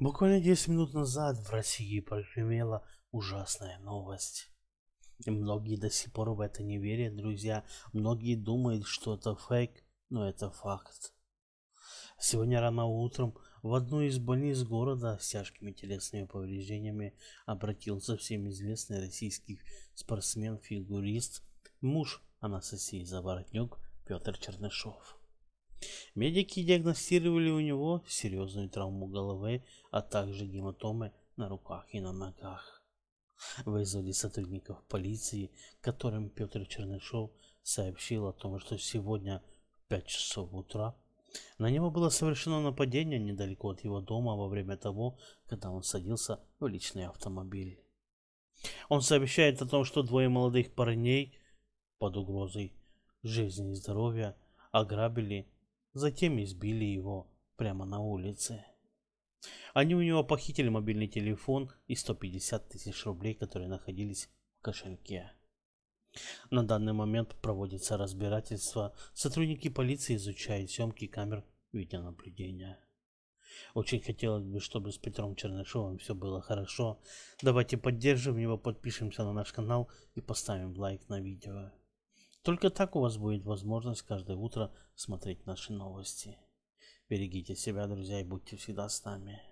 Буквально 10 минут назад в России прогремела ужасная новость. И многие до сих пор в это не верят, друзья. Многие думают, что это фейк, но это факт. Сегодня рано утром в одну из больниц города с тяжкими телесными повреждениями обратился всем известный российский спортсмен-фигурист, муж Анастасии Заворотнюк Петр Чернышов. Медики диагностировали у него серьезную травму головы, а также гематомы на руках и на ногах. Вызвали сотрудников полиции, которым Петр Чернышов сообщил о том, что сегодня в 5 часов утра на него было совершено нападение недалеко от его дома во время того, когда он садился в личный автомобиль. Он сообщает о том, что двое молодых парней под угрозой жизни и здоровья ограбили затем избили его прямо на улице. Они у него похитили мобильный телефон и 150 тысяч рублей, которые находились в кошельке. На данный момент проводится разбирательство. Сотрудники полиции изучают съемки камер видеонаблюдения. Очень хотелось бы, чтобы с Петром Чернышовым все было хорошо. Давайте поддержим его, подпишемся на наш канал и поставим лайк на видео. Только так у вас будет возможность каждое утро смотреть наши новости. Берегите себя, друзья, и будьте всегда с нами.